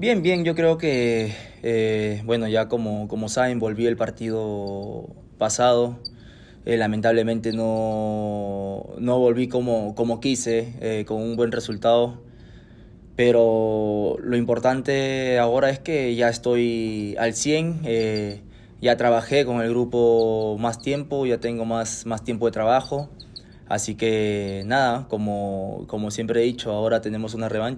Bien, bien, yo creo que, eh, bueno, ya como, como saben, volví el partido pasado. Eh, lamentablemente no, volví como, como quise, eh, con un buen resultado. Pero lo importante ahora es que ya estoy al 100, ya trabajé con el grupo más tiempo, ya tengo más, más tiempo de trabajo. Así que nada, como siempre he dicho, ahora tenemos una revancha.